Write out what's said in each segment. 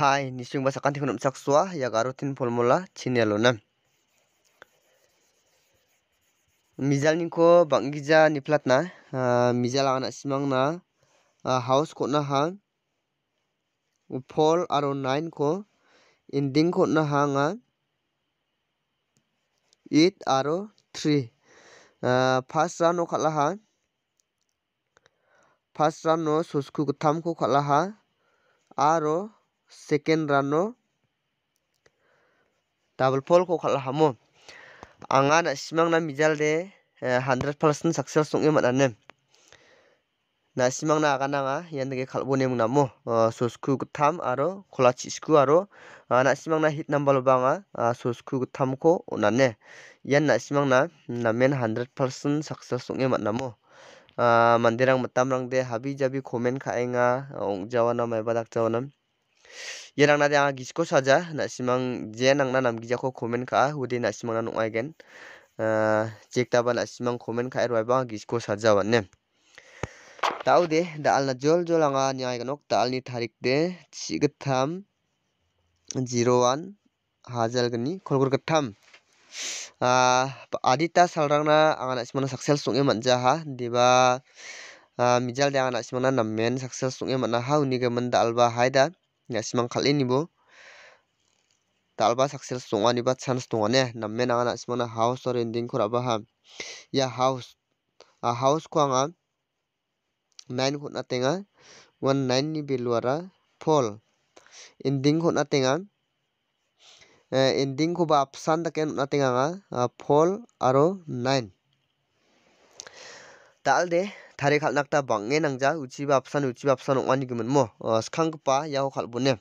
hai nisung basa kan tikun umsak suah ya garo tin formula chinialona mizal ningko banggiza na ah, mizal simang simangna house ko na ah, ha fall aro nine ko ending ko na hang a, eight aro three ah, pas run no khala ha first run no susku kutam ko khala ha aro second rano double pole ko khala hamo anga na simang na mijal de 100% success s o n g e manane na simang na aga nanga yandege khalbone m u n a m o sosku gutam aro kholachi sku aro na simang na hit number banga sosku gutam ko onane yan na simang na namen 100% success s o n g e manamo Uh, manderang matamrang de habi jabi komen k a e n g a ongjawana maiba dakjawana ya yerang nade anga gisko saja nasimang jenang na namgijako komen ka hudi nasimang na nongaigen cek taba nasimang komen ka erwai ba gisko saja wanne tau de dal na jol jol anga nyai ganok dal ni tarik de chigatham 01 hazal gani kolgur gatham adita salrangna anga nasimang na success songe manja ha deba mijal de anga nasimang na namen success songe manna ha uni gaman dal ba haida naismang ya, kal·e nibo dal·ba sakses dong·aniba chans dongane namen anga naismangna eh. haus o rending-ko ra·baha ya house, ah house ko anga nine-ko on·atenga ua nine-ni beluara pol ending-ko on·atenga eh ending-koba apsan dake on·atenga anga ah pol aro nine dal·de thari khalnak ta bangne nangja uchi bapsan uchi bapsan ongani gimun mo skangpa yaho khalbune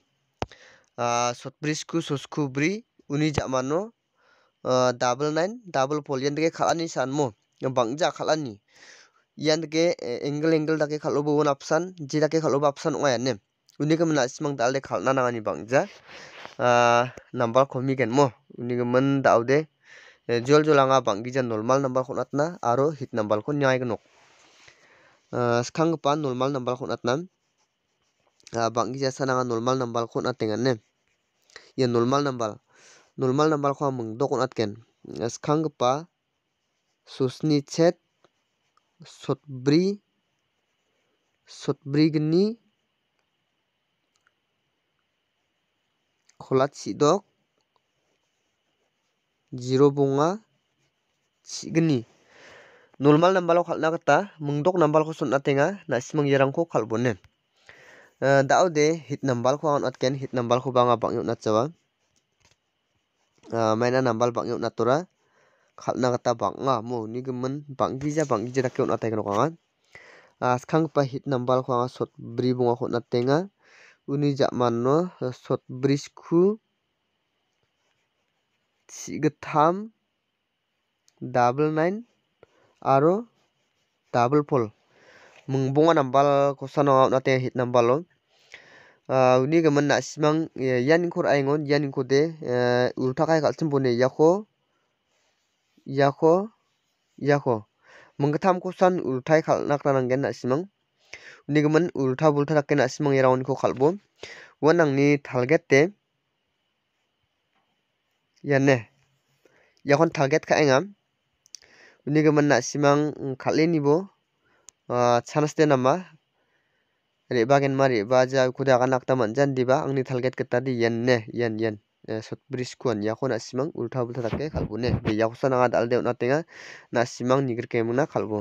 sotbrisku soskubri uni jamano double nine double pole yandge khalani sanmo bangja khalani yandge e n g e l e n g e l e d a g e khalobo won apsan j i dake khalobo apsan ongayane uni gimun n asimang dalde khalna nangani bangja number komigen mo uni gimun daude j u a l j u a l a n g a banggijan normal number khonatna aro hit number khon nyaignok Ah, skanggipa normal nambar-ko on·atna ah, bang·gija sananga normal nambar-ko on·atengane ia ya, normal nambal normal nambar-ko anga mingdok on·atgen ah, skanggipa sosnichet sotbri sotbrigni sidok jiro bunga chigni normal nambalo khalna gita mungdok nambal ko sunna tenga ko yerangko bonne eh, dao de hit nambal ko angat ken hit nambal ko banga bangyuk na chawa eh, maina nambal bangyuk na tora khalna gita banga mo ni gemen banggija banggija rakke unat tenga eh, angat pa hit nambal ko sot bri bunga ko na tenga uni no sot bris ku double nine aro double pole mungbong nambal kosano nate hit nambal o ah, uni gimin nasimang ianiko ya, ra·engon ianiko kal ya, urtakai kal·chim bone ya, iako iako iako minggittam kosan urtai kal·na gita na nasimang uni gimin ulta bulta dake nasimang iaraoniko kal·bo uan ni target yan ne yakon target ka·enga bini gaman nasimang mm, kal·e nibo chans ah, de nama re·bagen ma re·ba ja kuda ganak ta man·jan deba angni target gita di yen ne yen yen eh, short bridge kuan yako nasimang ulta bulta dake kalbu ne be yakosa nanga dal de on·atenga nasimang nigirkemingna kalbu